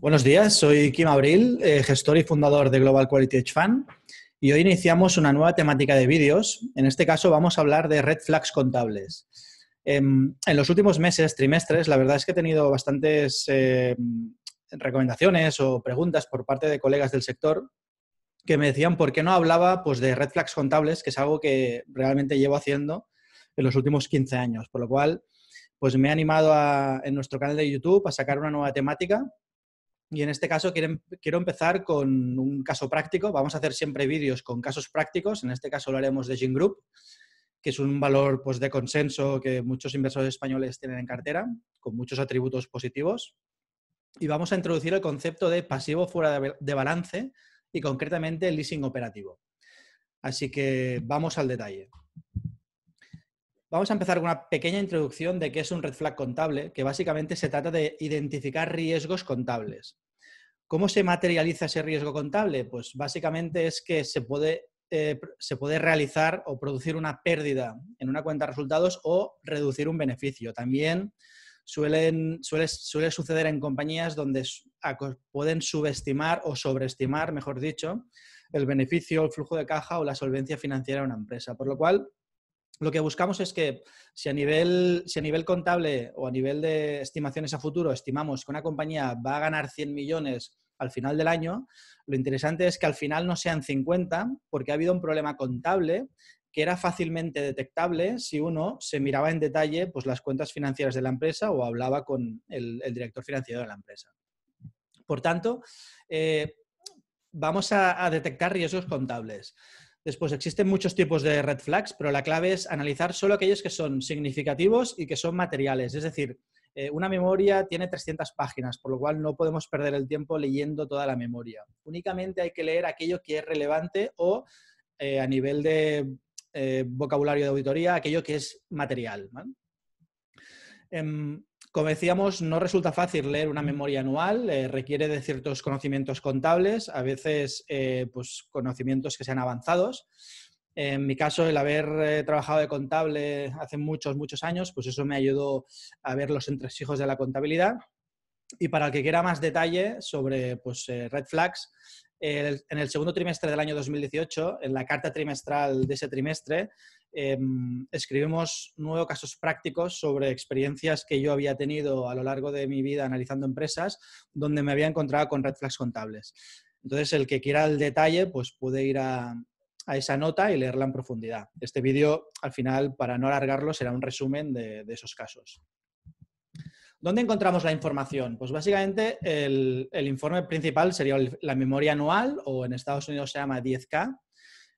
Buenos días, soy Kim Abril, eh, gestor y fundador de Global Quality Edge Fan, y hoy iniciamos una nueva temática de vídeos. En este caso vamos a hablar de red flags contables. Em, en los últimos meses, trimestres, la verdad es que he tenido bastantes em, recomendaciones o preguntas por parte de colegas del sector que me decían por qué no hablaba pues, de red flags contables, que es algo que realmente llevo haciendo en los últimos 15 años, por lo cual pues me he animado en nuestro canal de YouTube a sacar una nueva temática y en este caso quiero, empezar con un caso práctico. Vamos a hacer siempre vídeos con casos prácticos. En este caso lo haremos de Gin Group, que es un valor pues, de consenso que muchos inversores españoles tienen en cartera, con muchos atributos positivos. Y vamos a introducir el concepto de pasivo fuera de balance y concretamente el leasing operativo. Así que vamos al detalle. Vamos a empezar con una pequeña introducción de qué es un red flag contable, que básicamente se trata de identificar riesgos contables. ¿Cómo se materializa ese riesgo contable? Pues básicamente es que se puede, eh, se puede realizar o producir una pérdida en una cuenta de resultados o reducir un beneficio. También suelen, suele, suele suceder en compañías donde pueden subestimar o sobreestimar, mejor dicho, el beneficio, el flujo de caja o la solvencia financiera de una empresa. Por lo cual, lo que buscamos es que si a, nivel, si a nivel contable o a nivel de estimaciones a futuro estimamos que una compañía va a ganar 100 millones al final del año, lo interesante es que al final no sean 50 porque ha habido un problema contable que era fácilmente detectable si uno se miraba en detalle pues, las cuentas financieras de la empresa o hablaba con el, director financiero de la empresa. Por tanto, eh, vamos a detectar riesgos contables. Después, existen muchos tipos de red flags, pero la clave es analizar solo aquellos que son significativos y que son materiales. Es decir, eh, una memoria tiene 300 páginas, por lo cual no podemos perder el tiempo leyendo toda la memoria. Únicamente hay que leer aquello que es relevante o eh, a nivel de eh, vocabulario de auditoría, aquello que es material. Em, como decíamos, no resulta fácil leer una memoria anual, eh, requiere de ciertos conocimientos contables, a veces eh, pues, conocimientos que sean avanzados. En mi caso, el haber eh, trabajado de contable hace muchos, muchos años, pues eso me ayudó a ver los entresijos de la contabilidad. Y para el que quiera más detalle sobre pues, eh, red flags, en el segundo trimestre del año 2018, en la carta trimestral de ese trimestre, em, escribimos nueve casos prácticos sobre experiencias que yo había tenido a lo largo de mi vida analizando empresas donde me había encontrado con red flags contables. Entonces, el que quiera el detalle, pues puede ir a, esa nota y leerla en profundidad. Este vídeo, al final, para no alargarlo, será un resumen de esos casos. ¿Dónde encontramos la información? Pues básicamente el, informe principal sería la memoria anual o en Estados Unidos se llama 10K.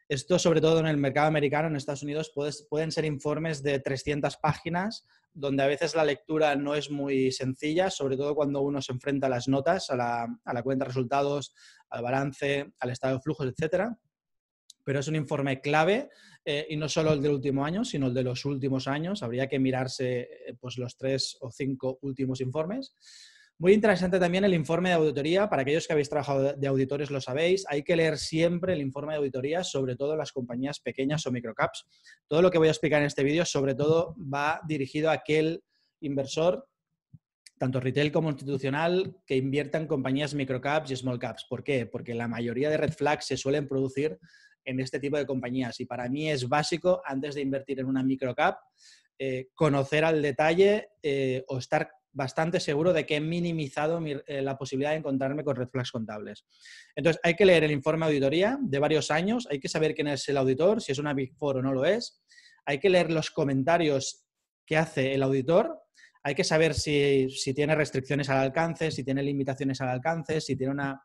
Esto sobre todo en el mercado americano, en Estados Unidos, pueden ser informes de 300 páginas donde a veces la lectura no es muy sencilla, sobre todo cuando uno se enfrenta a las notas, a la, a la cuenta de resultados, al balance, al estado de flujos, etcétera, Pero es un informe clave eh, y no solo el del último año, sino el de los últimos años. Habría que mirarse eh, pues, los tres o cinco últimos informes. Muy interesante también el informe de auditoría. Para aquellos que habéis trabajado de auditores lo sabéis, hay que leer siempre el informe de auditoría, sobre todo las compañías pequeñas o microcaps. Todo lo que voy a explicar en este vídeo, sobre todo, va dirigido a aquel inversor, tanto retail como institucional, que invierta en compañías microcaps y small caps. ¿Por qué? Porque la mayoría de red flags se suelen producir en este tipo de compañías. Y para mí es básico, antes de invertir en una microcap, eh, conocer al detalle eh, o estar bastante seguro de que he minimizado eh, la posibilidad de encontrarme con red flags contables. Entonces, hay que leer el informe de auditoría de varios años, hay que saber quién es el auditor, si es una Big Four o no lo es, hay que leer los comentarios que hace el auditor, hay que saber si, tiene restricciones al alcance, si tiene limitaciones al alcance, si tiene una,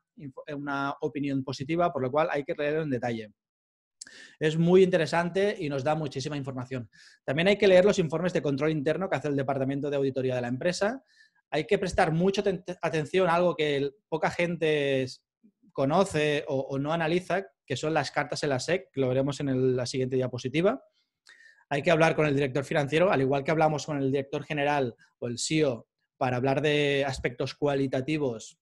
una, opinión positiva, por lo cual hay que leerlo en detalle es muy interesante y nos da muchísima información. También hay que leer los informes de control interno que hace el Departamento de Auditoría de la empresa. Hay que prestar mucha atención a algo que poca gente conoce o, no analiza, que son las cartas en la SEC, que lo veremos en la siguiente diapositiva. Hay que hablar con el director financiero, al igual que hablamos con el director general o el CEO para hablar de aspectos cualitativos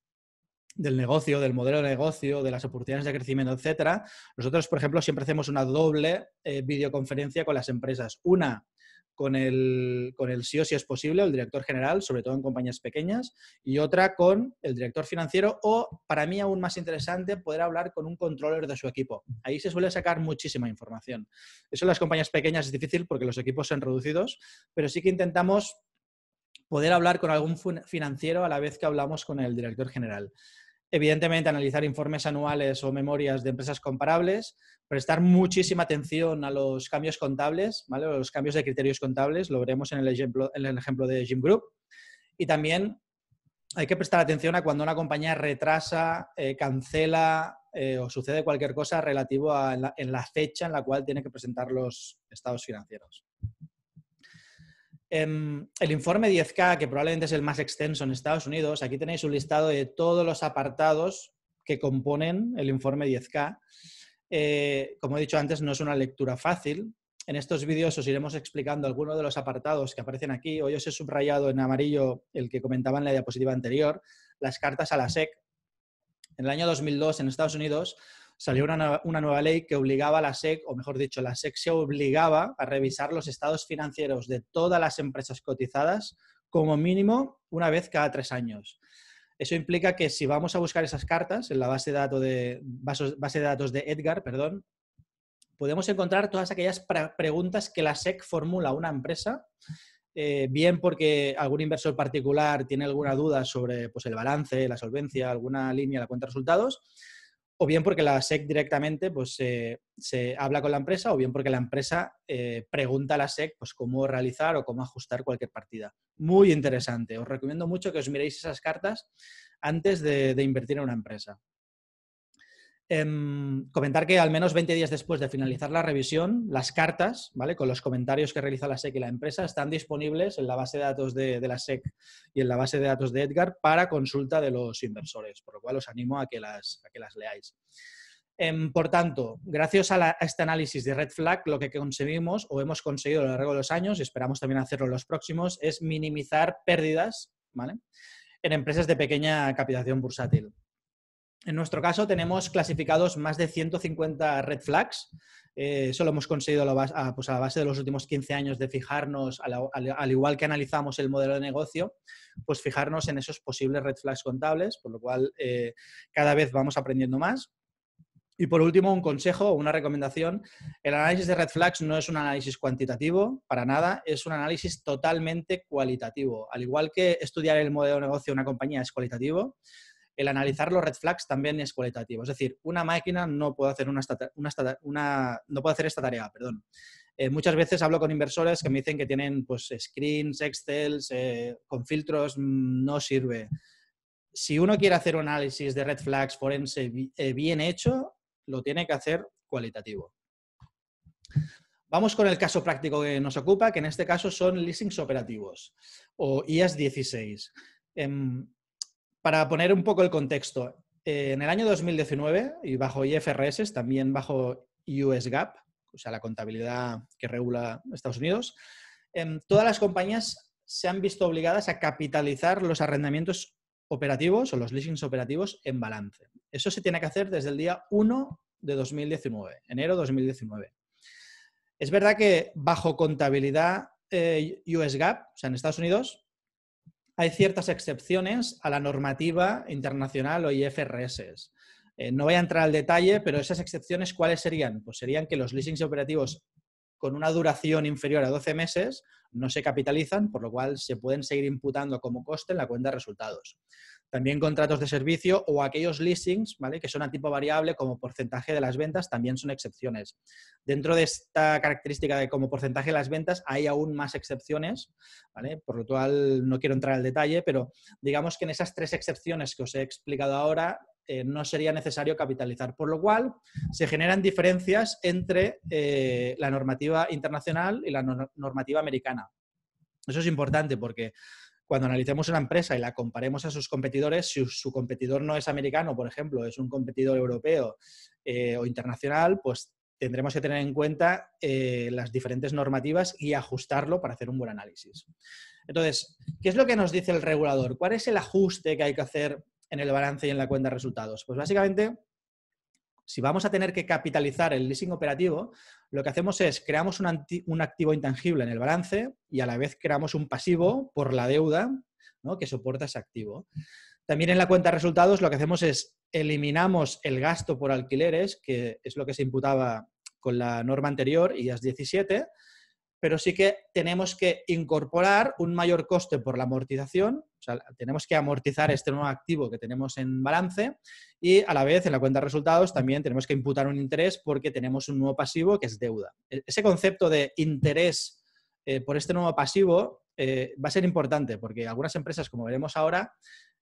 del negocio, del modelo de negocio, de las oportunidades de crecimiento, etcétera. Nosotros, por ejemplo, siempre hacemos una doble eh, videoconferencia con las empresas. Una con el, con el CEO, si es posible, el director general, sobre todo en compañías pequeñas, y otra con el director financiero o, para mí aún más interesante, poder hablar con un controller de su equipo. Ahí se suele sacar muchísima información. Eso en las compañías pequeñas es difícil porque los equipos son reducidos, pero sí que intentamos poder hablar con algún financiero a la vez que hablamos con el director general evidentemente analizar informes anuales o memorias de empresas comparables, prestar muchísima atención a los cambios contables, los cambios de criterios contables, lo veremos en el ejemplo, en el ejemplo de Jim Group, y también hay que prestar atención a cuando una compañía retrasa, eh, cancela eh, o sucede cualquier cosa relativo a en la fecha en la cual tiene que presentar los estados financieros. Em, el informe 10K, que probablemente es el más extenso en Estados Unidos, aquí tenéis un listado de todos los apartados que componen el informe 10K. Eh, como he dicho antes, no es una lectura fácil. En estos vídeos os iremos explicando algunos de los apartados que aparecen aquí. Hoy os he subrayado en amarillo el que comentaba en la diapositiva anterior, las cartas a la SEC. En el año 2002, en Estados Unidos, salió una, nueva ley que obligaba a la SEC, o mejor dicho, la SEC se obligaba a revisar los estados financieros de todas las empresas cotizadas como mínimo una vez cada tres años. Eso implica que si vamos a buscar esas cartas en la base de, datos de, base de, datos de Edgar, perdón, podemos encontrar todas aquellas preguntas que la SEC formula a una empresa eh, bien porque algún inversor particular tiene alguna duda sobre pues, el balance, la solvencia, alguna línea, la cuenta de resultados, o bien porque la SEC directamente pues, eh, se habla con la empresa, o bien porque la empresa eh, pregunta a la SEC pues, cómo realizar o cómo ajustar cualquier partida. Muy interesante. Os recomiendo mucho que os miréis esas cartas antes de invertir en una empresa. Em, comentar que al menos 20 días después de finalizar la revisión, las cartas, ¿vale? Con los comentarios que realiza la SEC y la empresa están disponibles en la base de datos de, la SEC y en la base de datos de Edgar para consulta de los inversores, por lo cual os animo a que las, leáis. Em, por tanto, gracias a, este análisis de Red Flag, lo que conseguimos o hemos conseguido a lo largo de los años, y esperamos también hacerlo en los próximos, es minimizar pérdidas en empresas de pequeña capitalización bursátil. En nuestro caso tenemos clasificados más de 150 red flags. Eh, eso lo hemos conseguido a la, base, pues a base, de los últimos 15 años de fijarnos, al, igual que analizamos el modelo de negocio, pues fijarnos en esos posibles red flags contables, por lo cual eh, cada vez vamos aprendiendo más. Y por último, un consejo o una recomendación. El análisis de red flags no es un análisis cuantitativo, para nada, es un análisis totalmente cualitativo. Al igual que estudiar el modelo de negocio de una compañía es cualitativo, el analizar los red flags también es cualitativo. Es decir, una máquina no puede hacer, una, una, no puede hacer esta tarea, perdón. Eh, muchas veces hablo con inversores que me dicen que tienen pues, screens, Excel, con filtros, mm, no sirve. Si uno quiere hacer un análisis de red flags forense eh, bien hecho, lo tiene que hacer cualitativo. Vamos con el caso práctico que nos ocupa, que en este caso son leasings operativos o IAS 16. Para poner un poco el contexto, eh, en el año 2019 y bajo IFRS, también bajo US GAAP, o sea, la contabilidad que regula Estados Unidos, em, todas las compañías se han visto obligadas a capitalizar los arrendamientos operativos o los leasings operativos en balance. Eso se tiene que hacer desde el día 1 de 2019, enero 2019. Es verdad que bajo contabilidad eh, US GAAP, o sea, en Estados Unidos, hay ciertas excepciones a la normativa internacional o IFRS. Eh, no voy a entrar al detalle, pero esas excepciones, ¿cuáles serían? Pues serían que los leasings operativos con una duración inferior a 12 meses no se capitalizan, por lo cual se pueden seguir imputando como coste en la cuenta de resultados. También contratos de servicio o aquellos leasings, ¿vale? Que son a tipo variable como porcentaje de las ventas, también son excepciones. Dentro de esta característica de como porcentaje de las ventas hay aún más excepciones, Por lo cual no quiero entrar al detalle, pero digamos que en esas tres excepciones que os he explicado ahora, eh, no sería necesario capitalizar, por lo cual se generan diferencias entre eh, la normativa internacional y la normativa americana. Eso es importante porque cuando analicemos una empresa y la comparemos a sus competidores, si su competidor no es americano, por ejemplo, es un competidor europeo eh, o internacional, pues tendremos que tener en cuenta eh, las diferentes normativas y ajustarlo para hacer un buen análisis. Entonces, ¿qué es lo que nos dice el regulador? ¿Cuál es el ajuste que hay que hacer en el balance y en la cuenta de resultados? Pues básicamente, si vamos a tener que capitalizar el leasing operativo, lo que hacemos es creamos un, activo intangible en el balance y a la vez creamos un pasivo por la deuda que soporta ese activo. También en la cuenta de resultados lo que hacemos es eliminamos el gasto por alquileres, que es lo que se imputaba con la norma anterior, IAS 17, pero sí que tenemos que incorporar un mayor coste por la amortización, o sea, tenemos que amortizar este nuevo activo que tenemos en balance y a la vez en la cuenta de resultados también tenemos que imputar un interés porque tenemos un nuevo pasivo que es deuda. E-, ese concepto de interés eh, por este nuevo pasivo eh, va a ser importante porque algunas empresas, como veremos ahora,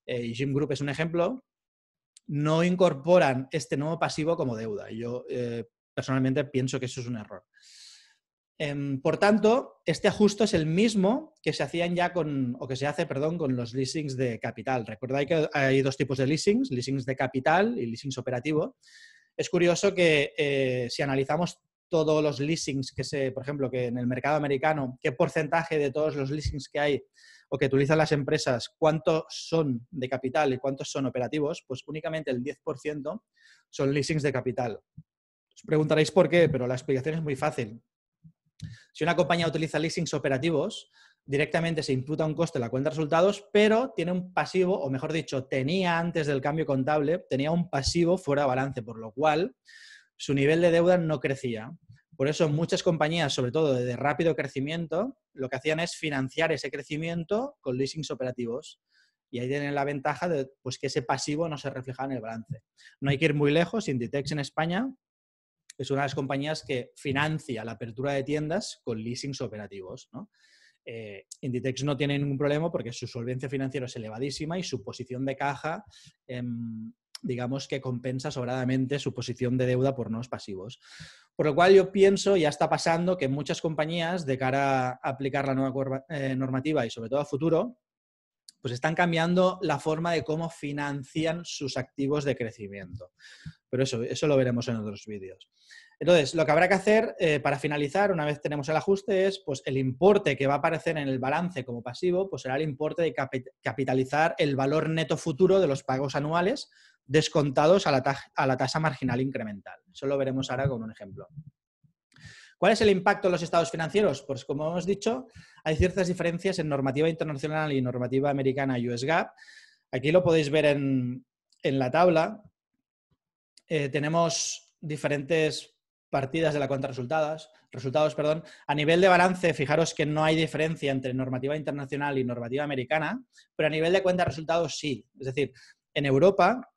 eh, Jim Group es un ejemplo, no incorporan este nuevo pasivo como deuda. y Yo eh, personalmente pienso que eso es un error. Em, por tanto, este ajuste es el mismo que se hacían ya con, o que se hace, perdón, con los leasings de capital. Recordáis que hay dos tipos de leasings, leasings de capital y leasings operativo. Es curioso que eh, si analizamos todos los leasings que se, por ejemplo, que en el mercado americano, qué porcentaje de todos los leasings que hay o que utilizan las empresas, cuántos son de capital y cuántos son operativos, pues únicamente el 10% son leasings de capital. Os preguntaréis por qué, pero la explicación es muy fácil si una compañía utiliza leasings operativos, directamente se imputa un coste en la cuenta de resultados, pero tiene un pasivo, o mejor dicho, tenía antes del cambio contable, tenía un pasivo fuera de balance, por lo cual su nivel de deuda no crecía. Por eso muchas compañías, sobre todo de rápido crecimiento, lo que hacían es financiar ese crecimiento con leasings operativos. Y ahí tienen la ventaja de pues, que ese pasivo no se refleja en el balance. No hay que ir muy lejos. Inditex en España es una de las compañías que financia la apertura de tiendas con leasings operativos. Eh, Inditex no tiene ningún problema porque su solvencia financiera es elevadísima y su posición de caja, em, digamos que compensa sobradamente su posición de deuda por no pasivos. Por lo cual yo pienso, ya está pasando, que muchas compañías, de cara a aplicar la nueva eh, normativa y sobre todo a futuro, pues están cambiando la forma de cómo financian sus activos de crecimiento. Pero eso, eso lo veremos en otros vídeos. Entonces, lo que habrá que hacer eh, para finalizar, una vez tenemos el ajuste, es pues el importe que va a aparecer en el balance como pasivo, pues será el importe de capitalizar el valor neto futuro de los pagos anuales descontados a la, a la tasa marginal incremental. Eso lo veremos ahora con un ejemplo. ¿Cuál es el impacto en los estados financieros? Pues como hemos dicho, hay ciertas diferencias en normativa internacional y normativa americana US GAAP. Aquí lo podéis ver en, la tabla. Eh, tenemos diferentes partidas de la cuenta resultados, resultados perdón. a nivel de balance, fijaros que no hay diferencia entre normativa internacional y normativa americana, pero a nivel de cuenta resultados sí. Es decir, en Europa,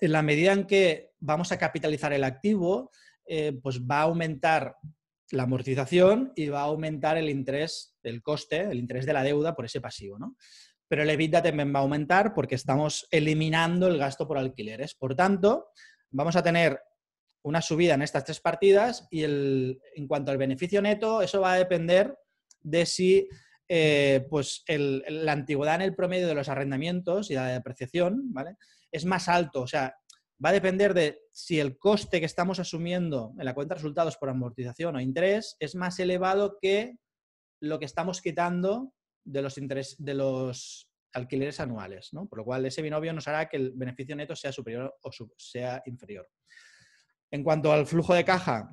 en la medida en que vamos a capitalizar el activo, eh, pues va a aumentar la amortización y va a aumentar el interés, del coste, el interés de la deuda por ese pasivo, ¿no? Pero el EBITDA también va a aumentar porque estamos eliminando el gasto por alquileres. Por tanto, vamos a tener una subida en estas tres partidas y el, en cuanto al beneficio neto, eso va a depender de si eh, pues la antigüedad en el promedio de los arrendamientos y la depreciación ¿vale? es más alto, o sea, va a depender de si el coste que estamos asumiendo en la cuenta de resultados por amortización o interés es más elevado que lo que estamos quitando de los, de los alquileres anuales, Por lo cual ese binomio nos hará que el beneficio neto sea superior o sea inferior. En cuanto al flujo de caja,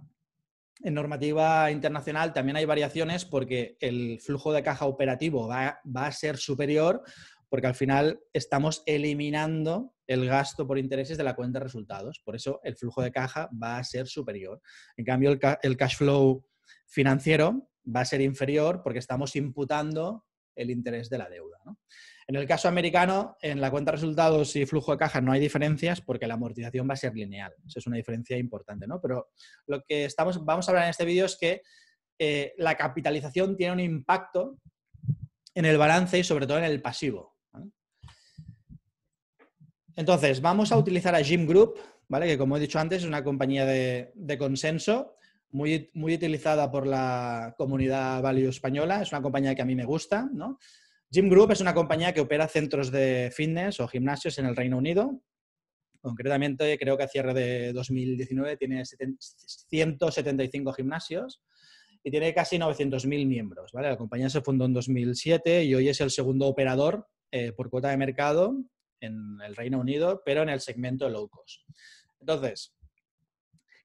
en normativa internacional también hay variaciones porque el flujo de caja operativo va a ser superior porque al final estamos eliminando el gasto por intereses de la cuenta de resultados. Por eso el flujo de caja va a ser superior. En cambio, el, cash flow financiero va a ser inferior porque estamos imputando el interés de la deuda. En el caso americano, en la cuenta de resultados y flujo de caja no hay diferencias porque la amortización va a ser lineal. Esa es una diferencia importante, ¿no? Pero lo que estamos, vamos a hablar en este vídeo es que eh, la capitalización tiene un impacto en el balance y sobre todo en el pasivo. Entonces, vamos a utilizar a Gym Group, ¿vale? Que como he dicho antes, es una compañía de, consenso muy, utilizada por la comunidad Value española. Es una compañía que a mí me gusta, ¿no? Gym Group es una compañía que opera centros de fitness o gimnasios en el Reino Unido. Concretamente, creo que a cierre de 2019 tiene 175 gimnasios y tiene casi 900.000 miembros. La compañía se fundó en 2007 y hoy es el segundo operador eh, por cuota de mercado en el Reino Unido, pero en el segmento low cost. Entonces,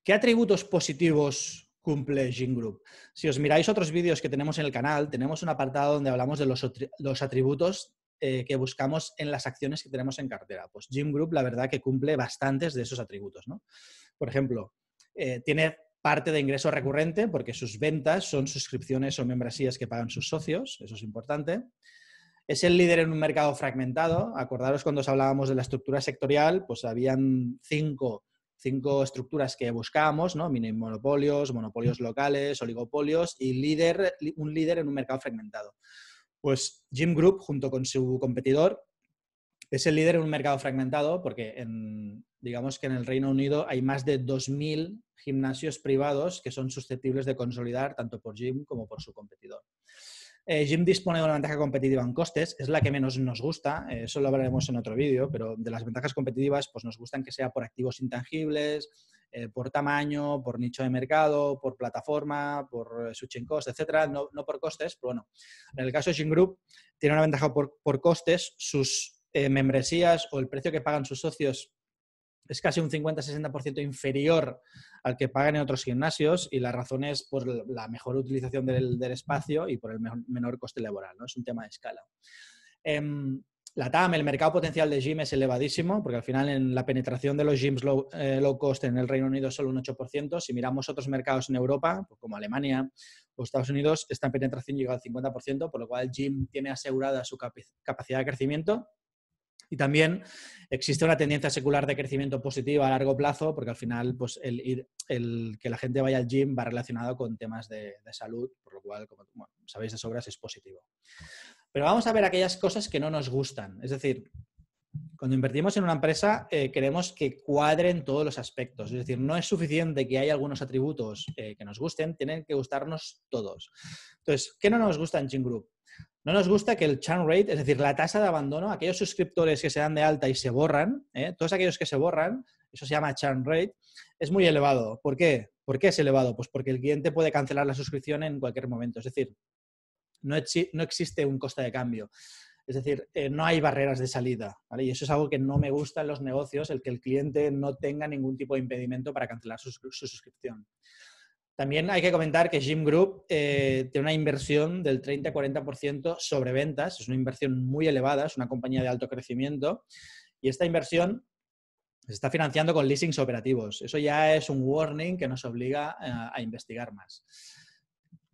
¿qué atributos positivos cumple Gene Group. Si os miráis otros vídeos que tenemos en el canal, tenemos un apartado donde hablamos de los, atributos eh, que buscamos en las acciones que tenemos en cartera. Pues Gym Group, la verdad que cumple bastantes de esos atributos. Por ejemplo, eh, tiene parte de ingreso recurrente porque sus ventas son suscripciones o membresías que pagan sus socios, eso es importante. Es el líder en un mercado fragmentado. Acordaros cuando os hablábamos de la estructura sectorial, pues habían cinco, estructuras que buscábamos, ¿no? Mini monopolios, monopolios locales, oligopolios y líder, un líder en un mercado fragmentado. Pues Jim Group, junto con su competidor, es el líder en un mercado fragmentado porque en, digamos que en el Reino Unido hay más de 2.000 gimnasios privados que son susceptibles de consolidar tanto por Jim como por su competidor. Eh, Jim dispone de una ventaja competitiva en costes, es la que menos nos gusta, eh, eso lo hablaremos en otro vídeo, pero de las ventajas competitivas, pues nos gustan que sea por activos intangibles, eh, por tamaño, por nicho de mercado, por plataforma, por switching cost, etcétera, no, por costes, pero bueno. En el caso de Jim Group, tiene una ventaja por costes, sus membresías o el precio que pagan sus socios es casi un 50-60% inferior al que pagan en otros gimnasios y la razón es por la mejor utilización del, espacio y por el menor coste laboral, ¿no? Es un tema de escala. Em, la TAM, el mercado potencial de gym es elevadísimo, porque al final en la penetración de los gyms low, eh, cost en el Reino Unido es solo un 8%. Si miramos otros mercados en Europa, pues como Alemania o Estados Unidos, esta penetración llega al 50%, por lo cual el gym tiene asegurada su capacidad de crecimiento y también existe una tendencia secular de crecimiento positivo a largo plazo, porque al final pues, el, el que la gente vaya al gym va relacionado con temas de, salud, por lo cual, como sabéis de sobras, es positivo. Pero vamos a ver aquellas cosas que no nos gustan. Es decir, cuando invertimos en una empresa, eh, queremos que cuadren todos los aspectos. Es decir, no es suficiente que haya algunos atributos eh, que nos gusten, tienen que gustarnos todos. Entonces, ¿qué no nos gusta en Gym Group? No nos gusta que el churn rate, es decir, la tasa de abandono, aquellos suscriptores que se dan de alta y se borran, ¿eh? todos aquellos que se borran, eso se llama churn rate, es muy elevado. ¿Por qué? ¿Por qué es elevado? Pues porque el cliente puede cancelar la suscripción en cualquier momento. Es decir, no, existe un coste de cambio. Es decir, eh, no hay barreras de salida. Y eso es algo que no me gusta en los negocios, el que el cliente no tenga ningún tipo de impedimento para cancelar su suscripción. También hay que comentar que Jim Group eh, tiene una inversión del 30-40% sobre ventas, es una inversión muy elevada, es una compañía de alto crecimiento y esta inversión se está financiando con leasings operativos. Eso ya es un warning que nos obliga eh, a investigar más.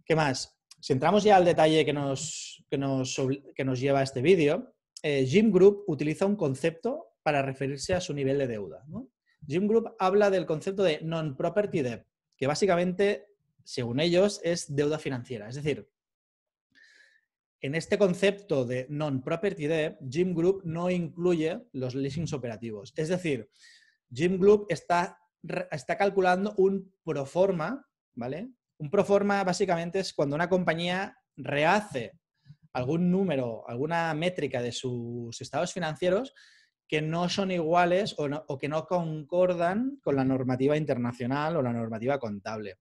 ¿Qué más? Si entramos ya al detalle que nos, que nos, que nos lleva a este vídeo, eh, Jim Group utiliza un concepto para referirse a su nivel de deuda. ¿no? Jim Group habla del concepto de non-property debt que básicamente, según ellos, es deuda financiera. Es decir, en este concepto de non-property debt, Jim Group no incluye los leasings operativos. Es decir, Jim Group está, está calculando un proforma, ¿vale? Un proforma básicamente es cuando una compañía rehace algún número, alguna métrica de sus estados financieros que no son iguales o, que no concordan con la normativa internacional o la normativa contable.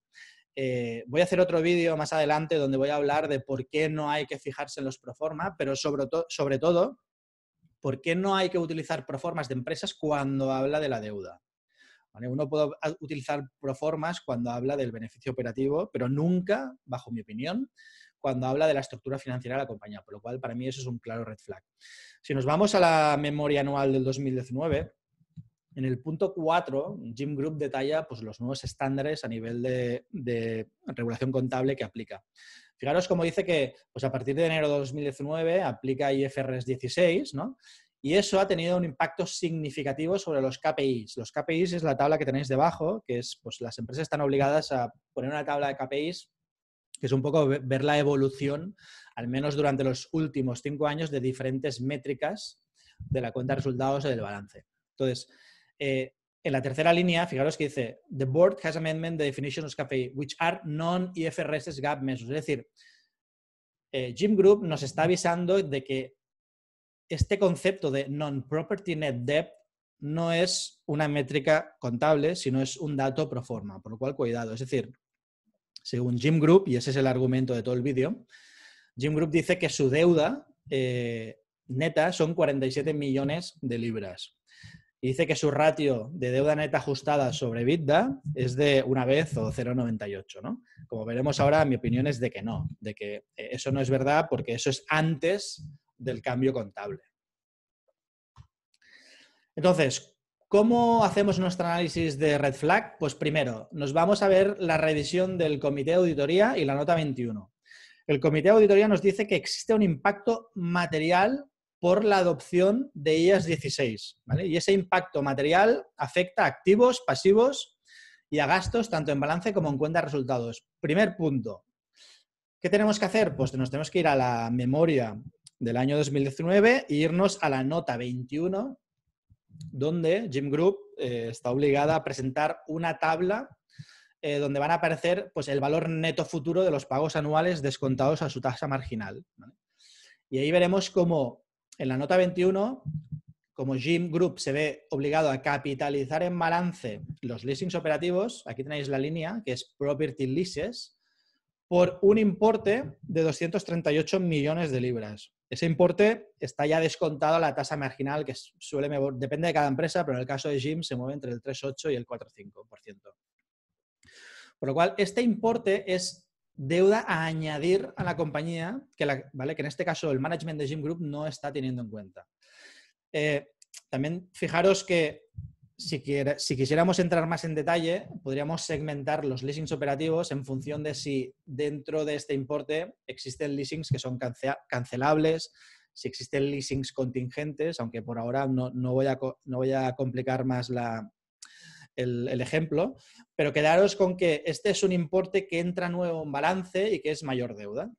Eh, voy a hacer otro vídeo más adelante donde voy a hablar de por qué no hay que fijarse en los proformas, pero sobre, todo, por qué no hay que utilizar proformas de empresas cuando habla de la deuda. Uno puede utilizar proformas cuando habla del beneficio operativo, pero nunca, bajo mi opinión, cuando habla de la estructura financiera de la compañía, por lo cual para mí eso es un claro red flag. Si nos vamos a la memoria anual del 2019, en el punto 4, Jim Group detalla pues, los nuevos estándares a nivel de, regulación contable que aplica. Fijaros cómo dice que pues, a partir de enero de 2019 aplica IFRS 16, ¿no? Y eso ha tenido un impacto significativo sobre los KPIs. Los KPIs es la tabla que tenéis debajo, que es, pues las empresas están obligadas a poner una tabla de KPIs que es un poco ver la evolución, al menos durante los últimos cinco años, de diferentes métricas de la cuenta de resultados y del balance. Entonces, eh, en la tercera línea, fijaros que dice, The board has amendment the definitions of cafe, which are non-IFRS gap measures. Es decir, eh, Jim Group nos está avisando de que este concepto de non-property net debt no es una métrica contable, sino es un dato pro forma, por lo cual cuidado. Es decir, según Jim Group, y ese es el argumento de todo el vídeo, Jim Group dice que su deuda eh, neta son 47 millones de libras. Y dice que su ratio de deuda neta ajustada sobre EBITDA es de una vez o 0,98, ¿no? Como veremos ahora, mi opinión es de que no, de que eso no es verdad porque eso es antes del cambio contable. Entonces, ¿Cómo hacemos nuestro análisis de red flag? Pues primero, nos vamos a ver la revisión del comité de auditoría y la nota 21. El comité de auditoría nos dice que existe un impacto material por la adopción de IAS 16, Y ese impacto material afecta a activos, pasivos y a gastos, tanto en balance como en cuenta de resultados. Primer punto. ¿Qué tenemos que hacer? Pues nos tenemos que ir a la memoria del año 2019 e irnos a la nota 21 donde Jim Group eh, está obligada a presentar una tabla eh, donde van a aparecer pues, el valor neto futuro de los pagos anuales descontados a su tasa marginal. Y ahí veremos cómo en la nota 21, como Jim Group se ve obligado a capitalizar en balance los leasings operativos, aquí tenéis la línea que es Property Leases, por un importe de 238 millones de libras. Ese importe está ya descontado a la tasa marginal que suele, depende de cada empresa, pero en el caso de Jim se mueve entre el 3,8 y el 4,5%. Por lo cual, este importe es deuda a añadir a la compañía, que, ¿vale? que en este caso el management de Jim Group no está teniendo en cuenta. Eh, también fijaros que si, quisiéramos entrar más en detalle, podríamos segmentar los leasings operativos en función de si dentro de este importe existen leasings que son cancelables, si existen leasings contingentes, aunque por ahora no, voy, a, complicar más el, el, ejemplo, pero quedaros con que este es un importe que entra nuevo en balance y que es mayor deuda.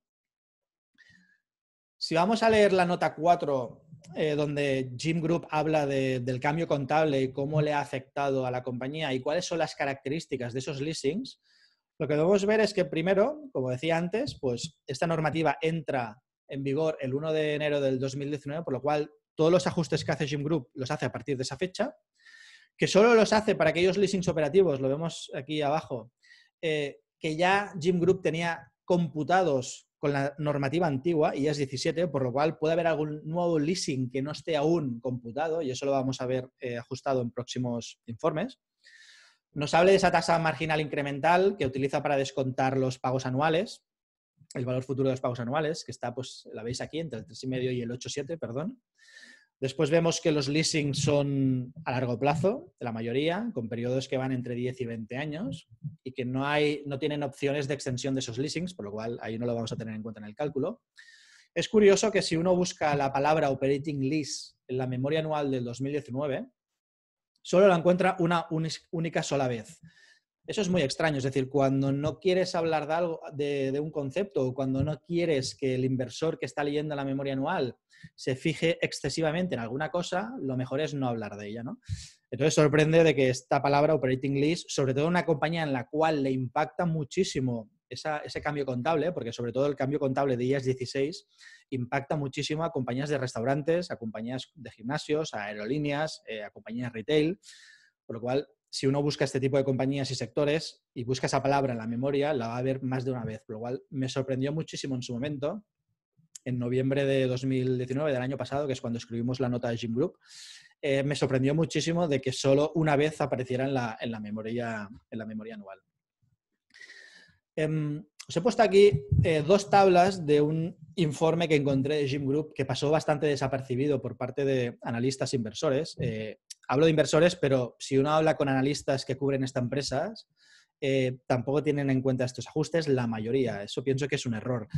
Si vamos a leer la nota 4 eh, donde Jim Group habla del cambio contable y cómo le ha afectado a la compañía y cuáles son las características de esos leasings, lo que debemos ver es que primero, como decía antes, pues esta normativa entra en vigor el 1 de enero del 2019, por lo cual todos los ajustes que hace Jim Group los hace a partir de esa fecha, que solo los hace para aquellos leasings operativos, lo vemos aquí abajo, eh, que ya Jim Group tenía computados con la normativa antigua, y es 17, por lo cual puede haber algún nuevo leasing que no esté aún computado, y eso lo vamos a ver eh, ajustado en próximos informes. Nos hable de esa tasa marginal incremental que utiliza para descontar los pagos anuales, el valor futuro de los pagos anuales, que está, pues, la veis aquí, entre el 3,5 y el 8,7, perdón. Después vemos que los leasing son a largo plazo, la mayoría, con periodos que van entre 10 y 20 años y que no, no tienen opciones de extensión de esos leasings, por lo cual ahí no lo vamos a tener en cuenta en el cálculo. Es curioso que si uno busca la palabra operating lease en la memoria anual del 2019, solo la encuentra una única sola vez. Eso es muy extraño, es decir, cuando no quieres hablar de algo, de, un concepto, o cuando no quieres que el inversor que está leyendo la memoria anual se fije excesivamente en alguna cosa, lo mejor es no hablar de ella, ¿no? Entonces sorprende de que esta palabra operating lease, sobre todo en una compañía en la cual le impacta muchísimo ese cambio contable, porque sobre todo el cambio contable de IAS 16 impacta muchísimo a compañías de restaurantes, a compañías de gimnasios, a aerolíneas, eh, a compañías retail, por lo cual si uno busca este tipo de compañías y sectores y busca esa palabra en la memoria, la va a ver más de una vez, lo cual me sorprendió muchísimo en su momento, en noviembre de 2019, del año pasado, que es cuando escribimos la nota de Jim Group, eh, me sorprendió muchísimo de que solo una vez apareciera en la, memoria, en la memoria anual. Em, os he puesto aquí eh, dos tablas de un informe que encontré de Jim Group que pasó bastante desapercibido por parte de analistas inversores. Eh, hablo de inversores, pero si uno habla con analistas que cubren estas empresas, eh, tampoco tienen en cuenta estos ajustes, la mayoría. Eso pienso que es un error.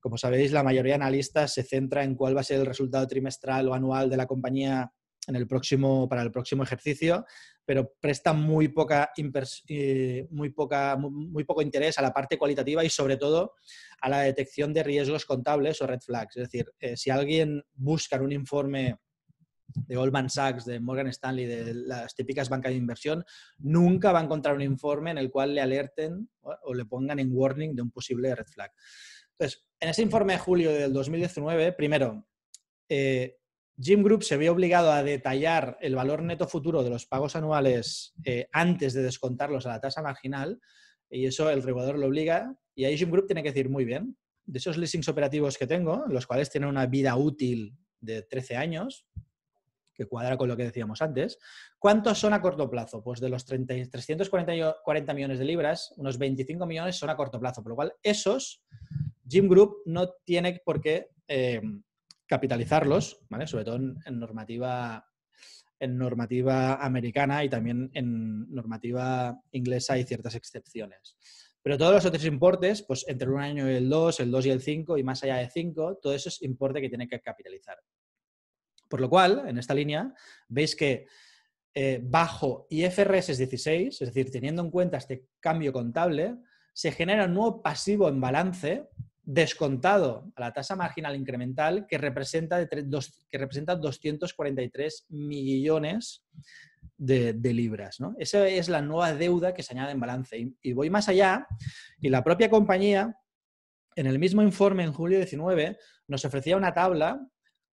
Como sabéis, la mayoría de analistas se centra en cuál va a ser el resultado trimestral o anual de la compañía en el próximo, para el próximo ejercicio, pero presta muy, poca, eh, muy, poca, poco interés a la parte cualitativa y sobre todo a la detección de riesgos contables o red flags. Es decir, eh, si alguien busca en un informe de Goldman Sachs, de Morgan Stanley, de las típicas bancas de inversión, nunca va a encontrar un informe en el cual le alerten o le pongan en warning de un posible red flag. Entonces, en ese informe de julio del 2019, primero, eh, Jim Group se ve obligado a detallar el valor neto futuro de los pagos anuales eh, antes de descontarlos a la tasa marginal, y eso el regulador lo obliga, y ahí Jim Group tiene que decir, muy bien, de esos leasings operativos que tengo, los cuales tienen una vida útil de 13 años, que cuadra con lo que decíamos antes. ¿Cuántos son a corto plazo? Pues de los 30, 340 millones de libras, unos 25 millones son a corto plazo, por lo cual esos Jim Group no tiene por qué eh, capitalizarlos, sobre todo en, normativa, en normativa americana y también en normativa inglesa hay ciertas excepciones. Pero todos los otros importes, pues entre un año y el 2, el 2 y el 5 y más allá de 5, todo eso es importe que tiene que capitalizar. Por lo cual, en esta línea, veis que eh, bajo IFRS 16, es decir, teniendo en cuenta este cambio contable, se genera un nuevo pasivo en balance descontado a la tasa marginal incremental que representa, de que representa 243 millones de, libras. Esa es la nueva deuda que se añade en balance. Y, y, voy más allá, y la propia compañía, en el mismo informe en julio 19, nos ofrecía una tabla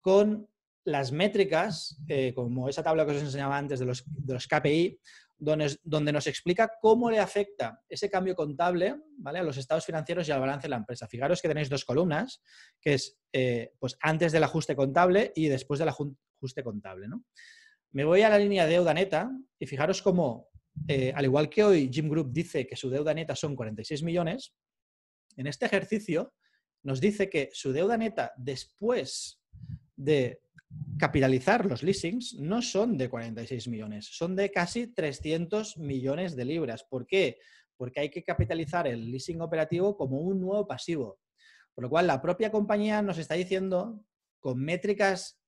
con las métricas, eh, como esa tabla que os enseñaba antes de los, de los KPI, donde, donde, nos explica cómo le afecta ese cambio contable ¿vale? a los estados financieros y al balance de la empresa. Fijaros que tenéis dos columnas, que es eh, pues antes del ajuste contable y después del ajuste contable. ¿no? Me voy a la línea deuda neta y fijaros cómo, eh, al igual que hoy Jim Group dice que su deuda neta son 46 millones, en este ejercicio nos dice que su deuda neta después de capitalizar los leasings no son de 46 millones, son de casi 300 millones de libras. ¿Por qué? Porque hay que capitalizar el leasing operativo como un nuevo pasivo. Por lo cual, la propia compañía nos está diciendo con métricas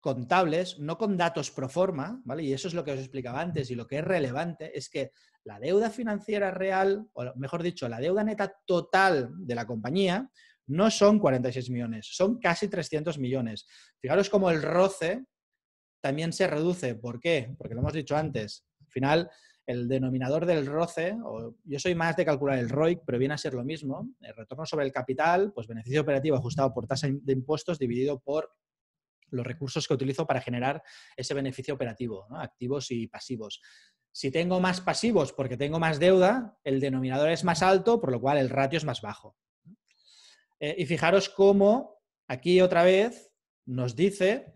contables, no con datos pro forma, ¿vale? Y eso es lo que os explicaba antes y lo que es relevante es que la deuda financiera real, o mejor dicho, la deuda neta total de la compañía, no son 46 millones, son casi 300 millones. Fijaros cómo el roce también se reduce. ¿Por qué? Porque lo hemos dicho antes. Al final, el denominador del roce, yo soy más de calcular el ROIC, pero viene a ser lo mismo. El retorno sobre el capital, pues beneficio operativo ajustado por tasa de impuestos dividido por los recursos que utilizo para generar ese beneficio operativo, activos y pasivos. Si tengo más pasivos porque tengo más deuda, el denominador es más alto, por lo cual el ratio es más bajo. Eh, y fijaros cómo aquí otra vez nos dice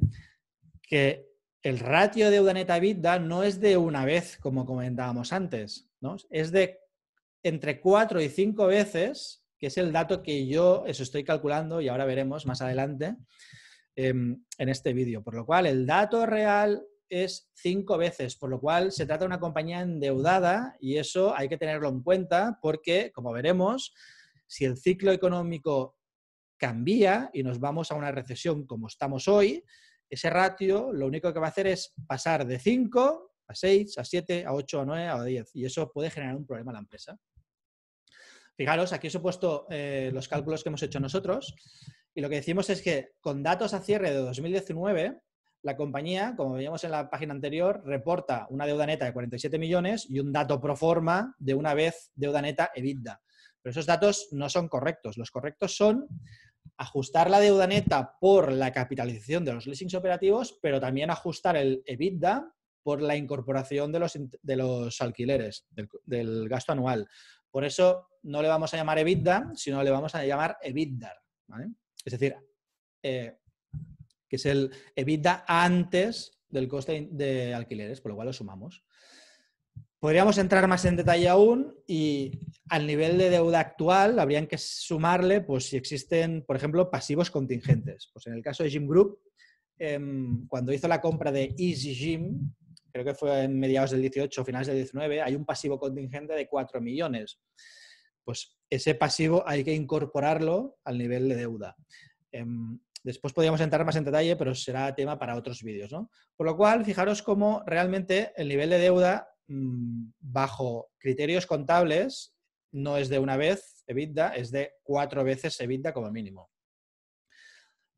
que el ratio deuda neta vida no es de una vez, como comentábamos antes, es de entre cuatro y cinco veces, que es el dato que yo eso estoy calculando y ahora veremos más adelante em, en este vídeo. Por lo cual, el dato real es cinco veces, por lo cual se trata de una compañía endeudada y eso hay que tenerlo en cuenta porque, como veremos, si el ciclo económico cambia y nos vamos a una recesión como estamos hoy, ese ratio lo único que va a hacer es pasar de 5 a 6, a 7, a 8, a 9, a 10. Y eso puede generar un problema a la empresa. Fijaros, aquí os he puesto eh, los cálculos que hemos hecho nosotros. Y lo que decimos es que con datos a cierre de 2019, la compañía, como veíamos en la página anterior, reporta una deuda neta de 47 millones y un dato pro forma de una vez deuda neta EBITDA. Pero esos datos no son correctos. Los correctos son ajustar la deuda neta por la capitalización de los leasings operativos, pero también ajustar el EBITDA por la incorporación de los, de los alquileres, del, gasto anual. Por eso no le vamos a llamar EBITDA, sino le vamos a llamar EBITDAR. Es decir, eh, que es el EBITDA antes del coste de alquileres, por lo cual lo sumamos. Podríamos entrar más en detalle aún y al nivel de deuda actual habrían que sumarle pues, si existen, por ejemplo, pasivos contingentes. Pues en el caso de Gym Group, em, cuando hizo la compra de Easy Gym, creo que fue en mediados del 18 o finales del 19, hay un pasivo contingente de 4 millones. Pues ese pasivo hay que incorporarlo al nivel de deuda. Em, después podríamos entrar más en detalle, pero será tema para otros vídeos. ¿no? Por lo cual, fijaros cómo realmente el nivel de deuda Mm, bajo criterios contables no es de una vez EBITDA, es de cuatro veces EBITDA como mínimo.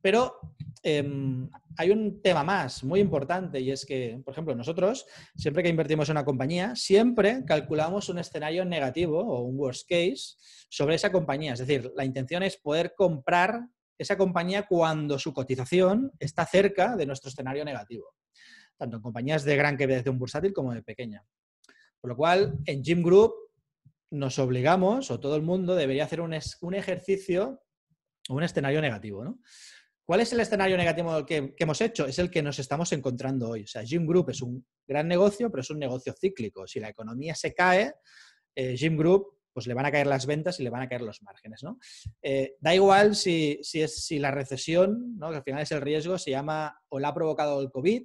Pero em, hay un tema más muy importante y es que, por ejemplo, nosotros, siempre que invertimos en una compañía, siempre calculamos un escenario negativo o un worst case sobre esa compañía. Es decir, la intención es poder comprar esa compañía cuando su cotización está cerca de nuestro escenario negativo tanto en compañías de gran de un bursátil como de pequeña. Por lo cual, en Gym Group nos obligamos, o todo el mundo debería hacer un, ejercicio un ejercicio, un escenario negativo. ¿Cuál es el escenario negativo que, hemos hecho? Es el que nos estamos encontrando hoy. O sea, Gym Group es un gran negocio, pero es un negocio cíclico. Si la economía se cae, Jim eh, Gym Group pues le van a caer las ventas y le van a caer los márgenes. Eh, da igual si, es, si la recesión, que al final es el riesgo, se llama o la ha provocado el COVID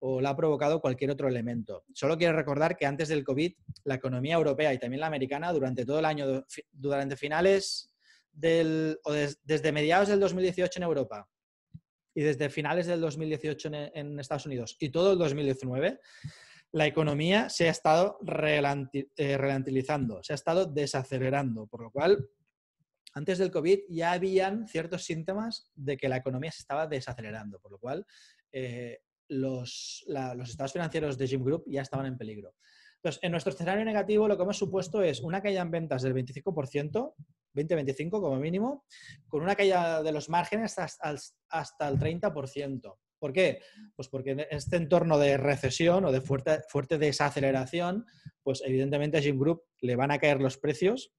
o la ha provocado cualquier otro elemento. Solo quiero recordar que antes del COVID, la economía europea y también la americana, durante todo el año, durante finales del, o desde mediados del 2018 en Europa y desde finales del 2018 en, Estados Unidos y todo el 2019, la economía se ha estado eh, relantilizando, se ha estado desacelerando, por lo cual antes del COVID ya habían ciertos síntomas de que la economía se estaba desacelerando, por lo cual eh, los, los estados financieros de Jim Group ya estaban en peligro. Entonces, en nuestro escenario negativo lo que hemos supuesto es una caída en ventas del 25%, 20-25 como mínimo, con una caída de los márgenes hasta, el 30%. ¿Por qué? Pues porque en este entorno de recesión o de fuerte, fuerte desaceleración, pues evidentemente a Jim Group le van a caer los precios,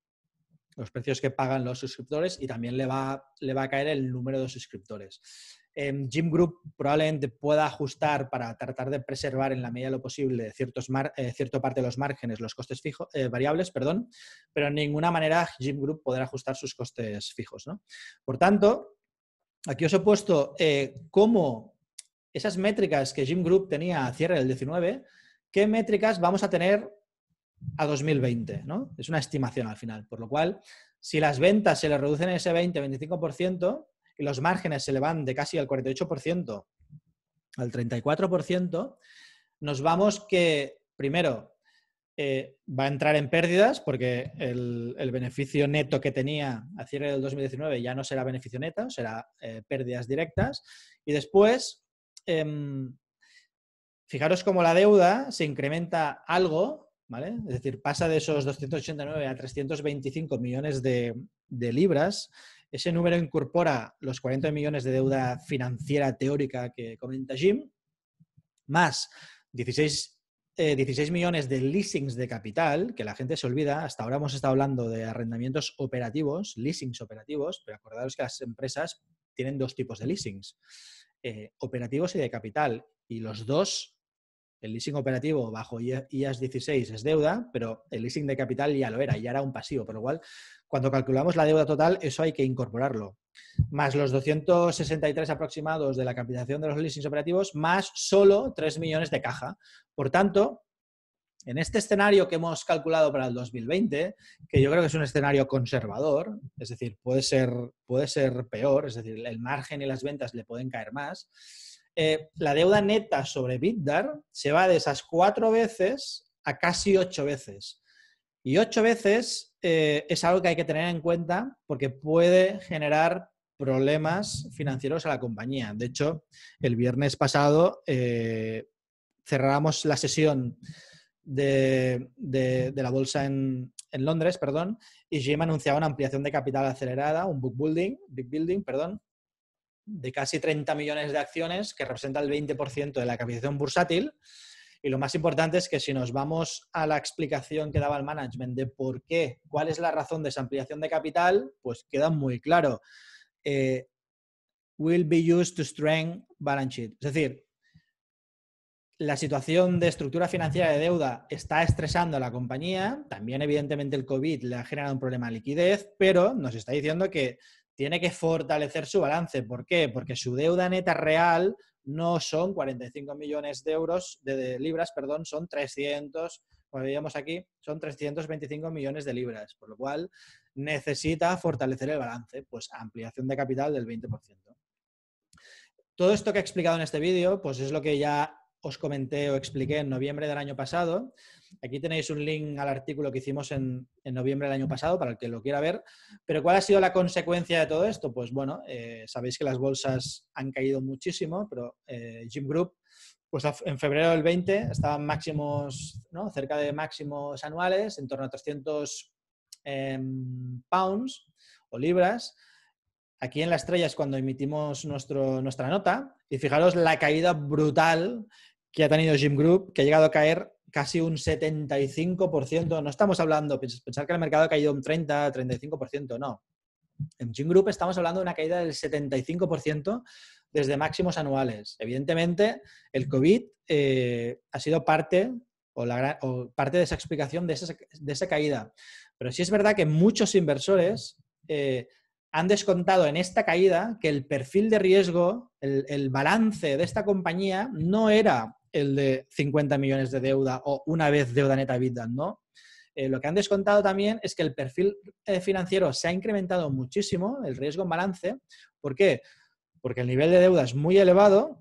los precios que pagan los suscriptores y también le va, le va a caer el número de suscriptores. Jim Group probablemente pueda ajustar para tratar de preservar en la medida de lo posible ciertos eh, cierta parte de los márgenes, los costes fijos, eh, variables, perdón, pero en ninguna manera Jim Group podrá ajustar sus costes fijos. Por tanto, aquí os he puesto eh, cómo esas métricas que Jim Group tenía a cierre del 19, qué métricas vamos a tener a 2020. Es una estimación al final, por lo cual, si las ventas se le reducen en ese 20-25%, los márgenes se le van de casi al 48% al 34%, nos vamos que, primero, eh, va a entrar en pérdidas porque el, beneficio neto que tenía a cierre del 2019 ya no será beneficio neto, será eh, pérdidas directas. Y después, em, fijaros cómo la deuda se incrementa algo, ¿vale? Es decir, pasa de esos 289 a 325 millones de libras ese número incorpora los 40 millones de deuda financiera teórica que comenta Jim, más 16, 16 eh, millones de leasings de capital, que la gente se olvida. Hasta ahora hemos estado hablando de arrendamientos operativos, leasings operativos, pero acordaros que las empresas tienen dos tipos de leasings, eh, operativos y de capital. Y los dos el leasing operativo bajo IAS 16 es deuda, pero el leasing de capital ya lo era, ya era un pasivo, por lo cual cuando calculamos la deuda total, eso hay que incorporarlo. Más los 263 aproximados de la capitalización de los leasings operativos, más solo 3 millones de caja. Por tanto, en este escenario que hemos calculado para el 2020, que yo creo que es un escenario conservador, es decir, puede ser, puede ser peor, es decir, el margen y las ventas le pueden caer más eh, la deuda neta sobre BitDar se va de esas cuatro veces a casi ocho veces. Y ocho veces eh, es algo que hay que tener en cuenta porque puede generar problemas financieros a la compañía. De hecho, el viernes pasado eh, cerramos la sesión de, la bolsa en, Londres, perdón, y Jim anunciaba una ampliación de capital acelerada, un book building, big building, perdón, de casi 30 millones de acciones, que representa el 20% de la capitalización bursátil. Y lo más importante es que si nos vamos a la explicación que daba el management de por qué, cuál es la razón de esa ampliación de capital, pues queda muy claro. Eh, will be used to strengthen balance sheet. Es decir, la situación de estructura financiera de deuda está estresando a la compañía. También, evidentemente, el COVID le ha generado un problema de liquidez, pero nos está diciendo que tiene que fortalecer su balance. ¿Por qué? Porque su deuda neta real no son 45 millones de euros, de, libras, perdón, son 300, como veíamos aquí, son 325 millones de libras, por lo cual necesita fortalecer el balance, pues ampliación de capital del 20%. Todo esto que he explicado en este vídeo, pues es lo que ya os comenté o expliqué en noviembre del año pasado, Aquí tenéis un link al artículo que hicimos en, noviembre del año pasado para el que lo quiera ver. Pero ¿cuál ha sido la consecuencia de todo esto? Pues bueno, eh, sabéis que las bolsas han caído muchísimo, pero Jim eh, Group, pues en febrero del 20 estaban máximos, ¿no? cerca de máximos anuales, en torno a 300 em, pounds o libras. Aquí en las estrellas cuando emitimos nuestra nota y fijaros la caída brutal que ha tenido Jim Group, que ha llegado a caer casi un 75%. No estamos hablando, pensar que el mercado ha caído un 30, 35%, no. En Gym Group estamos hablando de una caída del 75% desde máximos anuales. Evidentemente, el COVID eh, ha sido parte o, parte de esa explicación de esa, caída. Pero sí es verdad que muchos inversores eh, han descontado en esta caída que el perfil de riesgo, el, el balance de esta compañía no era el de 50 millones de deuda o una vez deuda neta vida ¿no? Eh, lo que han descontado también es que el perfil eh, financiero se ha incrementado muchísimo, el riesgo en balance. ¿Por qué? Porque el nivel de deuda es muy elevado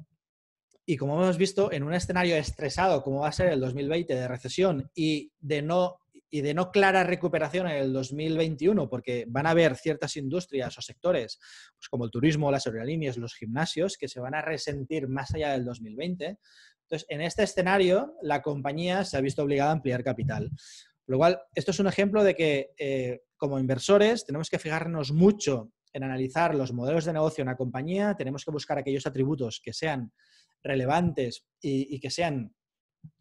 y como hemos visto, en un escenario estresado como va a ser el 2020 de recesión y de no y de no clara recuperación en el 2021, porque van a haber ciertas industrias o sectores, pues como el turismo, las aerolíneas, los gimnasios, que se van a resentir más allá del 2020. Entonces, en este escenario, la compañía se ha visto obligada a ampliar capital. lo cual, esto es un ejemplo de que eh, como inversores tenemos que fijarnos mucho en analizar los modelos de negocio de una compañía, tenemos que buscar aquellos atributos que sean relevantes y, y que sean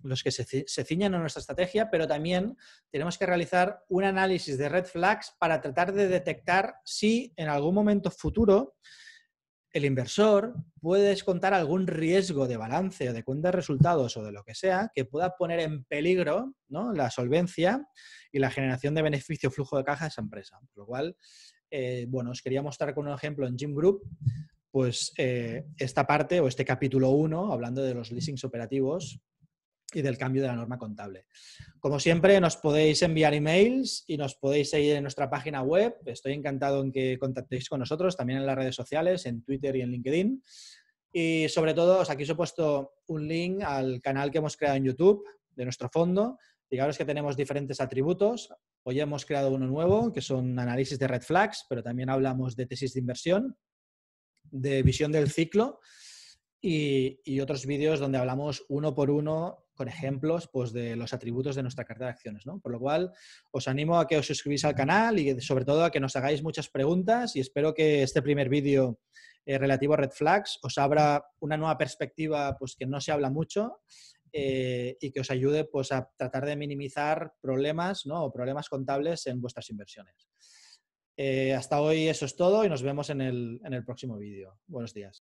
los que se, ciñan ciñen a nuestra estrategia, pero también tenemos que realizar un análisis de red flags para tratar de detectar si en algún momento futuro el inversor puede descontar algún riesgo de balance o de cuenta de resultados o de lo que sea que pueda poner en peligro ¿no? la solvencia y la generación de beneficio flujo de caja de esa empresa. lo cual, eh, bueno, os quería mostrar con un ejemplo en Jim Group pues eh, esta parte o este capítulo 1, hablando de los leasings operativos, y del cambio de la norma contable. Como siempre, nos podéis enviar emails y nos podéis seguir en nuestra página web. Estoy encantado en que contactéis con nosotros, también en las redes sociales, en Twitter y en LinkedIn. Y sobre todo, aquí os he puesto un link al canal que hemos creado en YouTube de nuestro fondo. Fijaros que tenemos diferentes atributos. Hoy hemos creado uno nuevo, que son análisis de red flags, pero también hablamos de tesis de inversión, de visión del ciclo y otros vídeos donde hablamos uno por uno con ejemplos pues, de los atributos de nuestra carta de acciones. Por lo cual, os animo a que os suscribís al canal y sobre todo a que nos hagáis muchas preguntas y espero que este primer vídeo eh, relativo a Red Flags os abra una nueva perspectiva pues, que no se habla mucho eh, y que os ayude pues, a tratar de minimizar problemas o problemas contables en vuestras inversiones. Eh, hasta hoy eso es todo y nos vemos en el próximo vídeo. Buenos días.